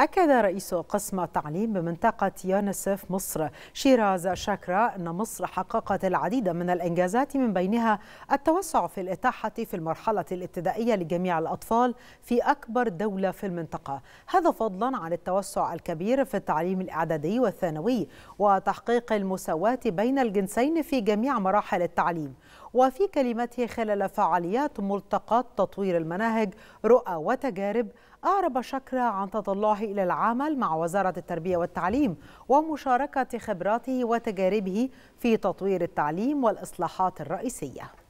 أكد رئيس قسم التعليم بمنطقة يونسف مصر شيراز شاكرا أن مصر حققت العديد من الإنجازات من بينها التوسع في الإتاحة في المرحلة الابتدائية لجميع الأطفال في أكبر دولة في المنطقة هذا فضلا عن التوسع الكبير في التعليم الإعدادي والثانوي وتحقيق المساواة بين الجنسين في جميع مراحل التعليم وفي كلمته خلال فعاليات ملتقى تطوير المناهج رؤى وتجارب أعرب شكرا عن تطلعه إلى العمل مع وزارة التربية والتعليم ومشاركة خبراته وتجاربه في تطوير التعليم والإصلاحات الرئيسية